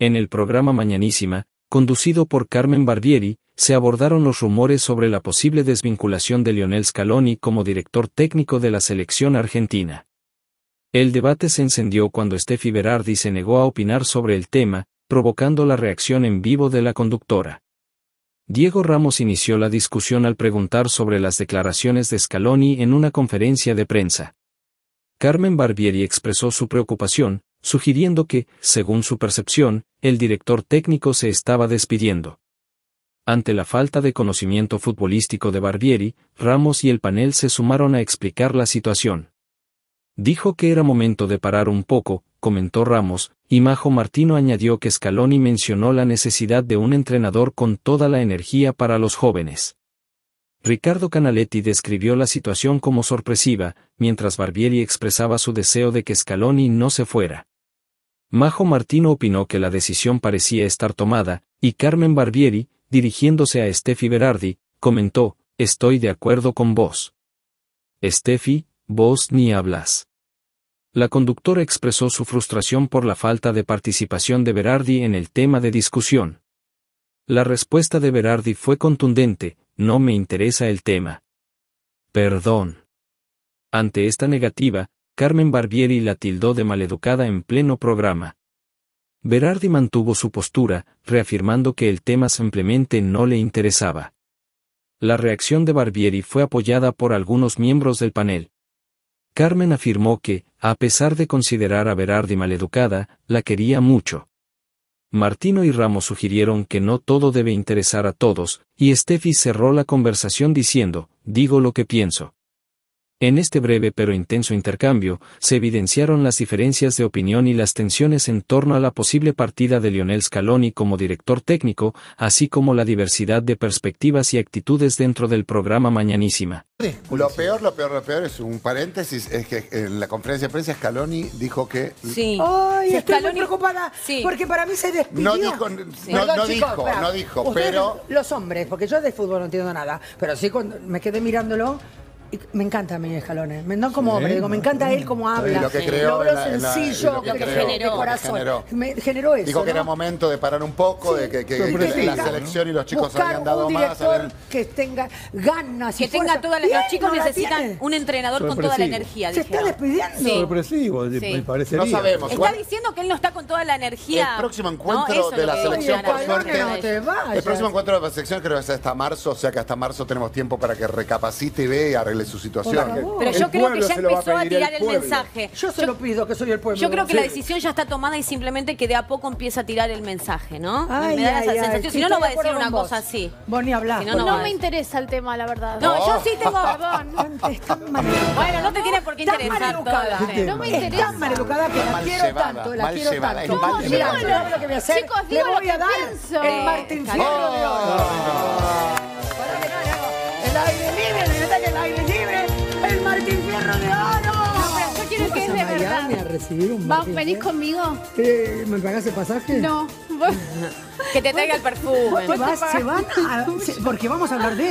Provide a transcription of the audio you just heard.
En el programa Mañanísima, conducido por Carmen Barbieri, se abordaron los rumores sobre la posible desvinculación de Lionel Scaloni como director técnico de la selección argentina. El debate se encendió cuando Steffi Berardi se negó a opinar sobre el tema, provocando la reacción en vivo de la conductora. Diego Ramos inició la discusión al preguntar sobre las declaraciones de Scaloni en una conferencia de prensa. Carmen Barbieri expresó su preocupación, sugiriendo que, según su percepción, el director técnico se estaba despidiendo. Ante la falta de conocimiento futbolístico de Barbieri, Ramos y el panel se sumaron a explicar la situación. Dijo que era momento de parar un poco, comentó Ramos, y Majo Martino añadió que Scaloni mencionó la necesidad de un entrenador con toda la energía para los jóvenes. Ricardo Canaletti describió la situación como sorpresiva, mientras Barbieri expresaba su deseo de que Scaloni no se fuera. Majo Martino opinó que la decisión parecía estar tomada, y Carmen Barbieri, dirigiéndose a Steffi Berardi, comentó, Estoy de acuerdo con vos. Steffi, vos ni hablas. La conductora expresó su frustración por la falta de participación de Berardi en el tema de discusión. La respuesta de Berardi fue contundente, no me interesa el tema. Perdón. Ante esta negativa, Carmen Barbieri la tildó de maleducada en pleno programa. Berardi mantuvo su postura, reafirmando que el tema simplemente no le interesaba. La reacción de Barbieri fue apoyada por algunos miembros del panel. Carmen afirmó que, a pesar de considerar a Berardi maleducada, la quería mucho. Martino y Ramos sugirieron que no todo debe interesar a todos, y Steffi cerró la conversación diciendo, digo lo que pienso. En este breve pero intenso intercambio, se evidenciaron las diferencias de opinión y las tensiones en torno a la posible partida de Lionel Scaloni como director técnico, así como la diversidad de perspectivas y actitudes dentro del programa Mañanísima. Lo peor, lo peor, lo peor es un paréntesis, es que en la conferencia de prensa Scaloni dijo que... Sí. Ay, estoy muy preocupada, porque para mí se despidió. No dijo, no, dijo, no dijo, pero... Los hombres, porque yo de fútbol no entiendo nada, pero sí cuando me quedé mirándolo me encanta a mí Escalones, no como digo, me encanta él como habla. lo que lo sencillo, que, generó, corazón. Me generó eso. dijo que era momento de parar un poco, de que, la, selección y los chicos habían dado un director más. Que tenga ganas. Que tenga todas las. Los chicos necesitan un entrenador con toda la energía. Se está despidiendo. Sorpresivo, me parece. No sabemos. Está diciendo que él no está con toda la energía. El próximo encuentro de la selección, por suerte. El próximo encuentro de la selección creo que es hasta marzo, o sea que hasta marzo tenemos tiempo para que recapacite y vea arregle su situación. Pero yo creo que ya empezó a, tirar el, mensaje. Yo se lo pido, que soy el pueblo. Yo creo que la decisión ya está tomada y simplemente que de a poco empieza a tirar el mensaje, ¿no? Ay, me da ay, sensación. Si no, no va a decir una cosa así. Vos ni hablás. no, me interesa el tema, la verdad. No, yo sí tengo... Perdón. Bueno, no te tiene por qué interesar No me interesa. Estás mal educada que la quiero tanto, la quiero tanto. No, lo voy a hacer. Chicos, digo lo que pienso. El Martín Fierro oh. de oro. El aire libre aire libre, el Martín Fierro de Oro. No, ah, pero yo quiero que es de Miami verdad. a recibir un ¿Vas, a venís eh? conmigo? ¿Me pagaste el pasaje? No. que te traiga el perfume. ¿Por qué vamos a hablar de